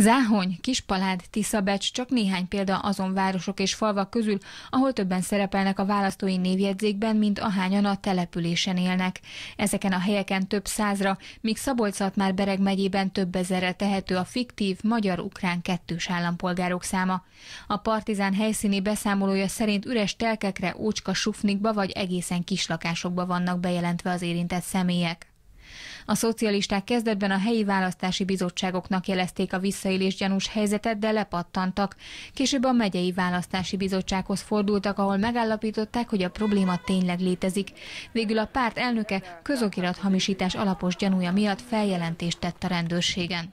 Záhony, Kispalád, Tiszabecs csak néhány példa azon városok és falvak közül, ahol többen szerepelnek a választói névjegyzékben, mint ahányan a településen élnek. Ezeken a helyeken több százra, míg szabolcs már Bereg megyében több ezerre tehető a fiktív magyar-ukrán kettős állampolgárok száma. A Partizán helyszíni beszámolója szerint üres telkekre, ócska sufnikba vagy egészen kislakásokba vannak bejelentve az érintett személyek. A szocialisták kezdetben a helyi választási bizottságoknak jelezték a visszaélés gyanús helyzetet, de lepattantak. Később a megyei választási bizottsághoz fordultak, ahol megállapították, hogy a probléma tényleg létezik. Végül a párt elnöke közokirat hamisítás alapos gyanúja miatt feljelentést tett a rendőrségen.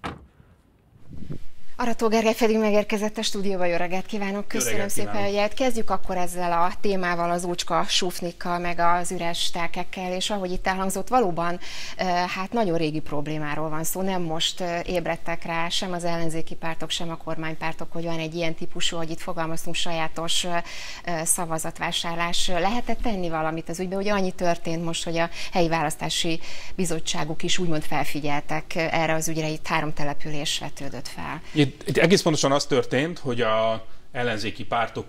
Arató Gergely pedig megérkezett a stúdióba, jó reggelt kívánok, köszönöm reggelt szépen, kívánok. hogy Kezdjük akkor ezzel a témával, az úcska súfnikkal, meg az üres telkekkel, és ahogy itt elhangzott, valóban hát nagyon régi problémáról van szó, nem most ébredtek rá sem az ellenzéki pártok, sem a kormánypártok, hogy van egy ilyen típusú, hogy itt fogalmaztunk, sajátos szavazatvásárlás. Lehetett tenni valamit az ügyben, hogy annyi történt most, hogy a helyi választási bizottságuk is úgymond felfigyeltek erre az ügyre, itt három település vetődött fel itt, itt egész pontosan az történt, hogy a ellenzéki pártok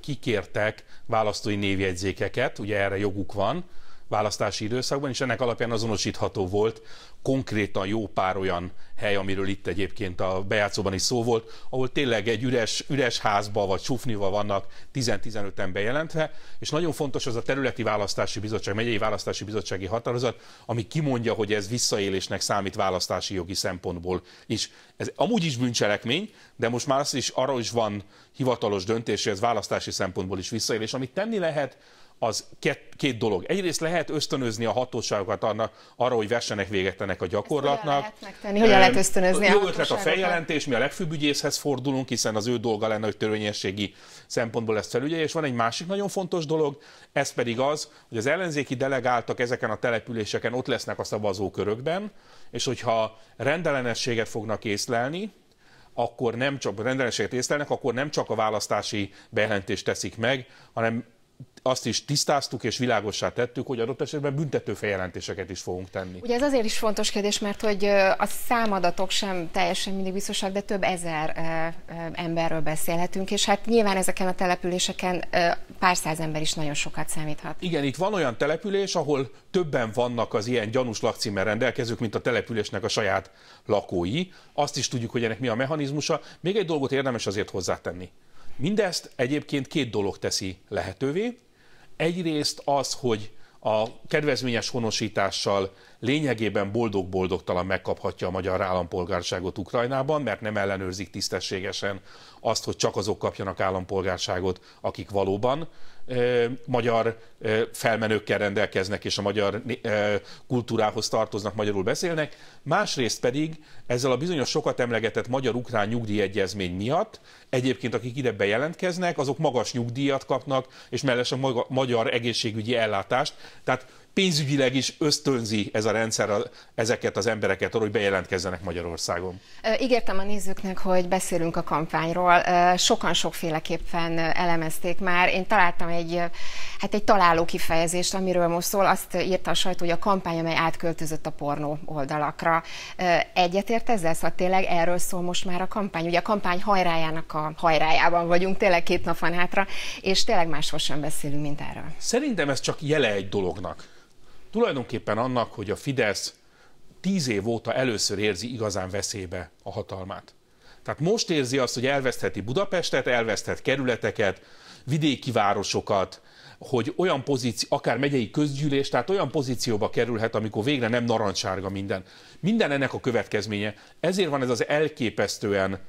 kikértek választói névjegyzékeket, ugye erre joguk van, választási időszakban, és ennek alapján azonosítható volt konkrétan jó pár olyan hely, amiről itt egyébként a bejátszóban is szó volt, ahol tényleg egy üres, üres házba vagy csúfnyúva vannak 10-15-en bejelentve, és nagyon fontos az a területi választási bizottság, megyei választási bizottsági határozat, ami kimondja, hogy ez visszaélésnek számít választási jogi szempontból is. Ez amúgy is bűncselekmény, de most már az is, arra is van hivatalos döntés, hogy ez választási szempontból is visszaélés. Amit tenni lehet, az két, két dolog. Egyrészt lehet ösztönözni a hatóságokat annak, arra, hogy vessenek véget ennek a gyakorlatnak. Ezt lehet megtenni? Hogyan lehet ösztönözni Jó a ötlet a feljelentés, mi a legfőbb ügyészhez fordulunk, hiszen az ő dolga lenne, hogy törvényességi szempontból ezt felügyelje, és van egy másik nagyon fontos dolog, ez pedig az, hogy az ellenzéki delegáltak ezeken a településeken ott lesznek a szavazókörökben, és hogyha rendellenességet fognak észlelni, akkor nem csak rendellenességet észlelnek, akkor nem csak a választási bejelentést teszik meg, hanem azt is tisztáztuk és világossá tettük, hogy adott esetben büntető feljelentéseket is fogunk tenni. Ugye ez azért is fontos kérdés, mert hogy a számadatok sem teljesen mindig biztosak, de több ezer emberről beszélhetünk, és hát nyilván ezeken a településeken pár száz ember is nagyon sokat számíthat. Igen, itt van olyan település, ahol többen vannak az ilyen gyanús lakcímmel rendelkezők, mint a településnek a saját lakói. Azt is tudjuk, hogy ennek mi a mechanizmusa. Még egy dolgot érdemes azért hozzátenni. Mindezt egyébként két dolog teszi lehetővé. Egyrészt az, hogy a kedvezményes honosítással lényegében boldog-boldogtalan megkaphatja a magyar állampolgárságot Ukrajnában, mert nem ellenőrzik tisztességesen azt, hogy csak azok kapjanak állampolgárságot, akik valóban magyar felmenőkkel rendelkeznek, és a magyar kultúrához tartoznak, magyarul beszélnek. Másrészt pedig ezzel a bizonyos sokat emlegetett magyar-ukrán nyugdíjegyezmény miatt egyébként akik ide bejelentkeznek, azok magas nyugdíjat kapnak, és mellesen magyar egészségügyi ellátást. Tehát pénzügyileg is ösztönzi ez a rendszer a, ezeket az embereket arra, hogy bejelentkezzenek Magyarországon. Ígértem a nézőknek, hogy beszélünk a kampányról. Sokan sokféleképpen elemezték már. Én találtam egy, hát egy találó kifejezést, amiről most szól. Azt írta a sajtó, hogy a kampány, amely átköltözött a pornó oldalakra. Egyetért ezzel? Szóval tényleg erről szól most már a kampány. Ugye a kampány hajrájának a hajrájában vagyunk, tényleg két nap van hátra, és tényleg máshol sem beszélünk, mint erről. Szerintem ez csak jele egy dolognak tulajdonképpen annak, hogy a Fidesz tíz év óta először érzi igazán veszélybe a hatalmát. Tehát most érzi azt, hogy elvesztheti Budapestet, elveszthet kerületeket, vidéki városokat, hogy olyan pozíció, akár megyei közgyűlés, tehát olyan pozícióba kerülhet, amikor végre nem narancsárga minden. Minden ennek a következménye. Ezért van ez az elképesztően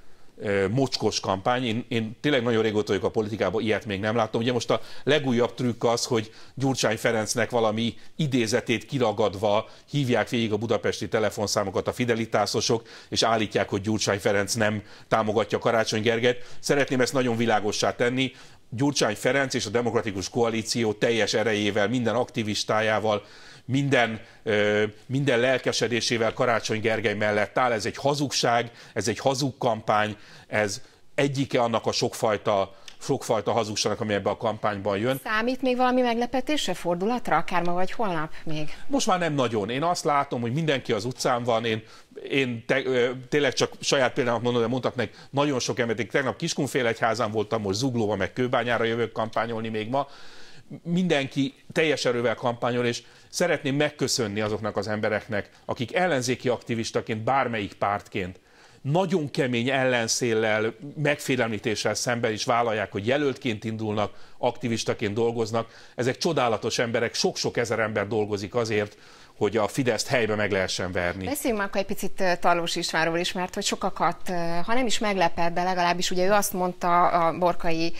mocskos kampány. Én, én tényleg nagyon régóta vagyok a politikában, ilyet még nem láttam. Ugye most a legújabb trükk az, hogy Gyurcsány Ferencnek valami idézetét kiragadva hívják végig a budapesti telefonszámokat a fidelitásosok, és állítják, hogy Gyurcsány Ferenc nem támogatja Karácsony Gerget. Szeretném ezt nagyon világossá tenni. Gyurcsány Ferenc és a Demokratikus Koalíció teljes erejével, minden aktivistájával, minden, minden lelkesedésével Karácsony Gergely mellett áll. Ez egy hazugság, ez egy hazug kampány, ez egyike annak a sokfajta sokfajta hazugságnak, ami ebbe a kampányban jön. Számít még valami meglepetésre, fordulatra, akár ma vagy holnap még? Most már nem nagyon. Én azt látom, hogy mindenki az utcán van, én, én te, ö, tényleg csak saját példámat mondom, de mondhatnék nagyon sok embert. Tegnap Kiskunfélegyházán voltam, most Zuglóba, meg Kőbányára jövök kampányolni még ma mindenki teljes erővel kampányol, és szeretném megköszönni azoknak az embereknek, akik ellenzéki aktivistaként, bármelyik pártként nagyon kemény ellenszéllel, megfélemlítéssel szemben is vállalják, hogy jelöltként indulnak, aktivistaként dolgoznak. Ezek csodálatos emberek, sok-sok ezer ember dolgozik azért, hogy a Fideszt helybe meg lehessen verni. Beszéljünk már egy picit Talós Istvánról is, mert hogy sokakat, ha nem is meglepett, de legalábbis ugye ő azt mondta a Borkai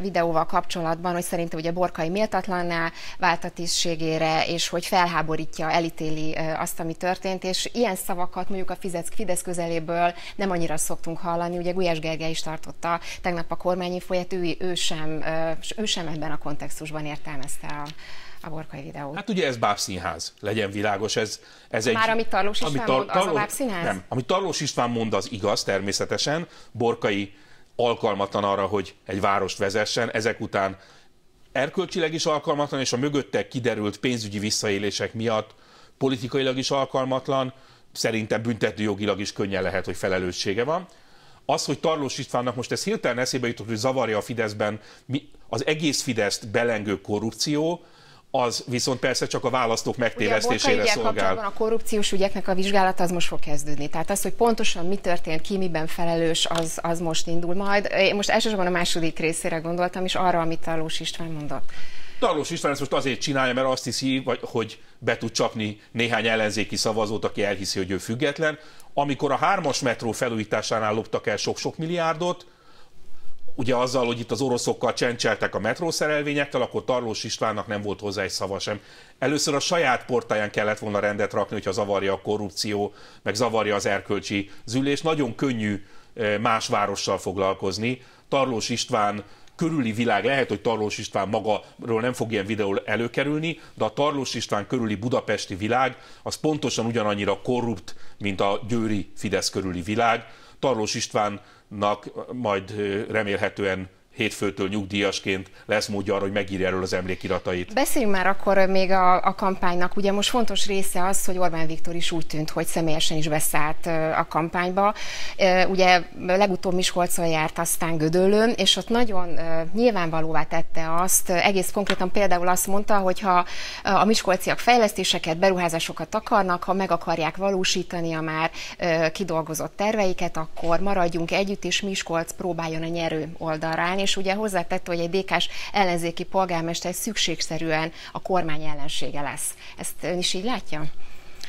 videóval kapcsolatban, hogy szerintem ugye Borkai méltatlanná vált a tisztségére, és hogy felháborítja, elítéli azt, ami történt, és ilyen szavakat mondjuk a Fidesz közeléből nem annyira szoktunk hallani, ugye Gulyás Gergely is tartotta tegnap a folyat, ő, ő, sem, ő sem ebben a kontextusban értelmezte a a Borkai videó. Hát ugye ez bábszínház, legyen világos, ez, ez egy... Már amit Tarlós István amit tar- mond, az a bábszínház? Nem, amit Tarlós István mond, az igaz természetesen, Borkai alkalmatlan arra, hogy egy várost vezessen, ezek után erkölcsileg is alkalmatlan, és a mögötte kiderült pénzügyi visszaélések miatt politikailag is alkalmatlan, szerintem büntetőjogilag is könnyen lehet, hogy felelőssége van. Az, hogy Tarlós Istvánnak most ez hirtelen eszébe jutott, hogy zavarja a Fideszben az egész Fideszt belengő korrupció, az viszont persze csak a választók megtévesztésére Ugye a szolgál. A korrupciós ügyeknek a vizsgálata az most fog kezdődni. Tehát az, hogy pontosan mi történt, ki miben felelős, az, az most indul majd. Én most elsősorban a második részére gondoltam, és arra, amit Talós István mondott. Talós István ezt most azért csinálja, mert azt hiszi, hogy be tud csapni néhány ellenzéki szavazót, aki elhiszi, hogy ő független. Amikor a hármas metró felújításánál loptak el sok-sok milliárdot, ugye azzal, hogy itt az oroszokkal csencseltek a metrószerelvényekkel, akkor Tarlós Istvánnak nem volt hozzá egy szava sem. Először a saját portáján kellett volna rendet rakni, hogyha zavarja a korrupció, meg zavarja az erkölcsi zülés. Nagyon könnyű e, más várossal foglalkozni. Tarlós István körüli világ, lehet, hogy Tarlós István magáról nem fog ilyen videó előkerülni, de a Tarlós István körüli budapesti világ az pontosan ugyanannyira korrupt, mint a győri Fidesz körüli világ. Tarlós Istvánnak majd remélhetően hétfőtől nyugdíjasként lesz módja arra, hogy megírja erről az emlékiratait. Beszéljünk már akkor még a, a kampánynak. Ugye most fontos része az, hogy Orbán Viktor is úgy tűnt, hogy személyesen is beszállt a kampányba. Ugye legutóbb Miskolcon járt, aztán Gödöllőn, és ott nagyon nyilvánvalóvá tette azt, egész konkrétan például azt mondta, hogy ha a miskolciak fejlesztéseket, beruházásokat akarnak, ha meg akarják valósítani a már kidolgozott terveiket, akkor maradjunk együtt, és Miskolc próbáljon a nyerő oldalra állni és ugye hozzátette, hogy egy DK-s ellenzéki polgármester szükségszerűen a kormány ellensége lesz. Ezt ön is így látja?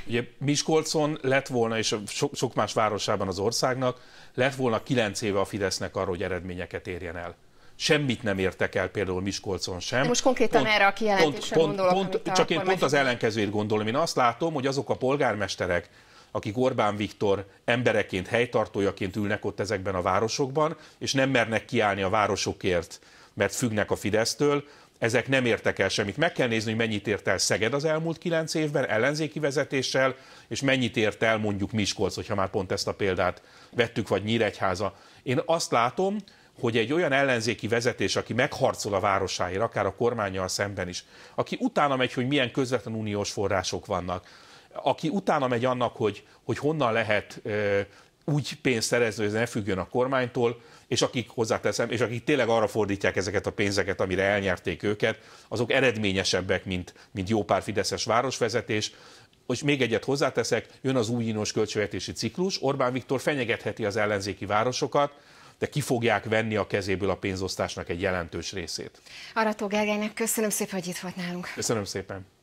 Ugye Miskolcon lett volna, és sok, sok más városában az országnak, lett volna kilenc éve a Fidesznek arra, hogy eredményeket érjen el. Semmit nem értek el például Miskolcon sem. De most konkrétan pont, erre a kijelentésre pont, gondolok. Pont, pont, csak én pont az ellenkezőjét gondolom. Én azt látom, hogy azok a polgármesterek, akik Orbán Viktor embereként, helytartójaként ülnek ott ezekben a városokban, és nem mernek kiállni a városokért, mert függnek a Fidesztől, ezek nem értek el semmit. Meg kell nézni, hogy mennyit ért el Szeged az elmúlt kilenc évben ellenzéki vezetéssel, és mennyit ért el mondjuk Miskolc, hogyha már pont ezt a példát vettük, vagy Nyíregyháza. Én azt látom, hogy egy olyan ellenzéki vezetés, aki megharcol a városáért, akár a kormányjal szemben is, aki utána megy, hogy milyen közvetlen uniós források vannak, aki utána megy annak, hogy, hogy honnan lehet úgy pénzt szerezni, hogy ez ne függjön a kormánytól, és akik hozzáteszem, és akik tényleg arra fordítják ezeket a pénzeket, amire elnyerték őket, azok eredményesebbek, mint, mint jó pár Fideszes városvezetés. És még egyet hozzáteszek, jön az új uniós költségvetési ciklus, Orbán Viktor fenyegetheti az ellenzéki városokat, de ki fogják venni a kezéből a pénzosztásnak egy jelentős részét. Arató Gergelynek köszönöm szépen, hogy itt volt nálunk. Köszönöm szépen.